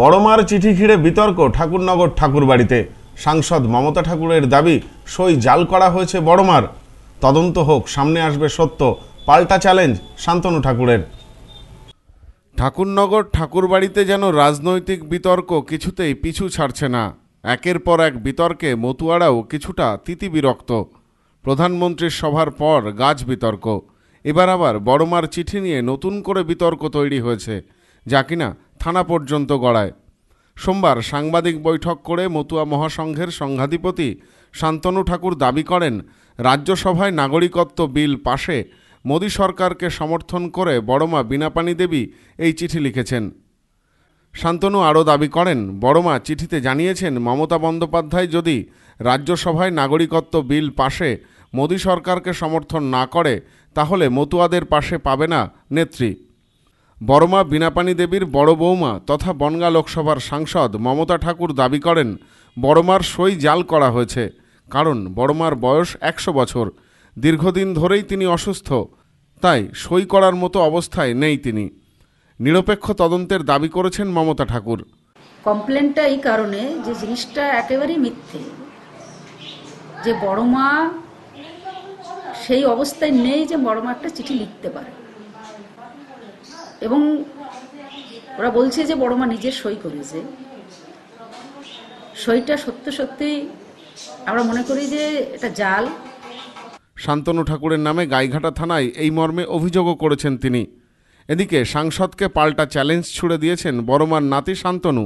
বড়মার চিঠি ঘিরে বিতর্ক ঠাকুরনগর ঠাকুরবাড়িতে সাংসদ মমতা ঠাকুরের দাবি সই জাল করা হয়েছে বড়মার তদন্ত হোক সামনে আসবে সত্য পাল্টা চ্যালেঞ্জ শান্তনু ঠাকুরের ঠাকুরনগর ঠাকুরবাড়িতে যেন রাজনৈতিক বিতর্ক কিছুতেই পিছু ছাড়ছে না একের পর এক বিতর্কে মতুয়ারাও কিছুটা তিতিবিরক্ত প্রধানমন্ত্রীর সভার পর গাছ বিতর্ক এবার আবার বড়মার চিঠি নিয়ে নতুন করে বিতর্ক তৈরি হয়েছে যা কিনা থানা পর্যন্ত গড়ায় সোমবার সাংবাদিক বৈঠক করে মতুয়া মহাসংঘের সংঘাধিপতি শান্তনু ঠাকুর দাবি করেন রাজ্যসভায় নাগরিকত্ব বিল পাশে মোদী সরকারকে সমর্থন করে বড়মা বিনাপানি দেবী এই চিঠি লিখেছেন শান্তনু আরও দাবি করেন বড়মা চিঠিতে জানিয়েছেন মমতা বন্দ্যোপাধ্যায় যদি রাজ্যসভায় নাগরিকত্ব বিল পাশে মোদী সরকারকে সমর্থন না করে তাহলে মতুয়াদের পাশে পাবে না নেত্রী বড়মা বিনাপানি দেবীর বড় বৌমা তথা বনগা লোকসভার সাংসদ মমতা ঠাকুর দাবি করেন বড়মার সই জাল করা হয়েছে কারণ বড়মার বয়স একশো বছর দীর্ঘদিন ধরেই তিনি অসুস্থ তাই সই করার মতো অবস্থায় নেই তিনি নিরপেক্ষ তদন্তের দাবি করেছেন মমতা ঠাকুর কমপ্লেনটা এই কারণে যে জিনিসটা একেবারেই মিথ্যে যে বড়মা সেই অবস্থায় নেই যে বড়মা একটা চিঠি লিখতে পারে এবং ওরা বলছে যে বড় মা নিজের সই করেছে সইটা সত্য সত্যি আমরা মনে করি যে এটা জাল শান্তনু ঠাকুরের নামে গাইঘাটা থানায় এই মর্মে অভিযোগও করেছেন তিনি এদিকে সাংসদকে পাল্টা চ্যালেঞ্জ ছুড়ে দিয়েছেন বড়মার নাতি শান্তনু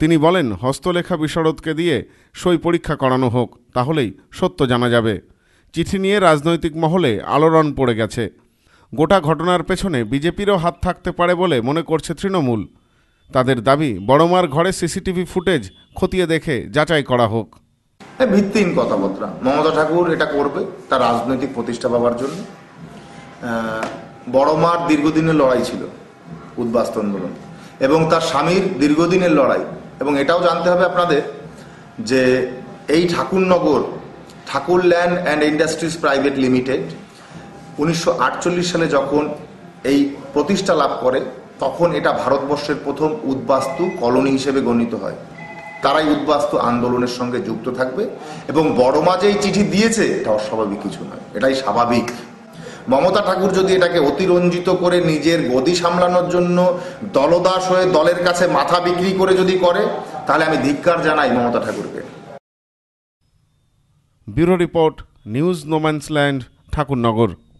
তিনি বলেন হস্তলেখা বিশারদকে দিয়ে সই পরীক্ষা করানো হোক তাহলেই সত্য জানা যাবে চিঠি নিয়ে রাজনৈতিক মহলে আলোড়ন পড়ে গেছে গোটা ঘটনার পেছনে বিজেপিরও হাত থাকতে পারে বলে মনে করছে তৃণমূল তাদের দাবি বড়মার ঘরে সিসিটিভি ফুটেজ খতিয়ে দেখে যাচাই করা হোক ভিত্তিহীন কথাবার্তা মমতা ঠাকুর এটা করবে তার রাজনৈতিক প্রতিষ্ঠা পাওয়ার জন্য বড়মার দীর্ঘদিনের লড়াই ছিল উদ্বাস্ত আন্দোলন এবং তার স্বামীর দীর্ঘদিনের লড়াই এবং এটাও জানতে হবে আপনাদের যে এই Thakurnagar Thakur land and industries private limited উনিশশো সালে যখন এই প্রতিষ্ঠা লাভ করে তখন এটা ভারতবর্ষের প্রথম উদ্বাস্তু কলোনি হিসেবে গণিত হয় তারাই উদ্বাস্তু আন্দোলনের সঙ্গে যুক্ত থাকবে এবং মাঝে এই চিঠি দিয়েছে এটা অস্বাভাবিক কিছু নয় এটাই স্বাভাবিক মমতা ঠাকুর যদি এটাকে অতিরঞ্জিত করে নিজের গদি সামলানোর জন্য দলদাস হয়ে দলের কাছে মাথা বিক্রি করে যদি করে তাহলে আমি ধিক্কার জানাই মমতা ঠাকুরকে bureau report news no man's land Thakurnagar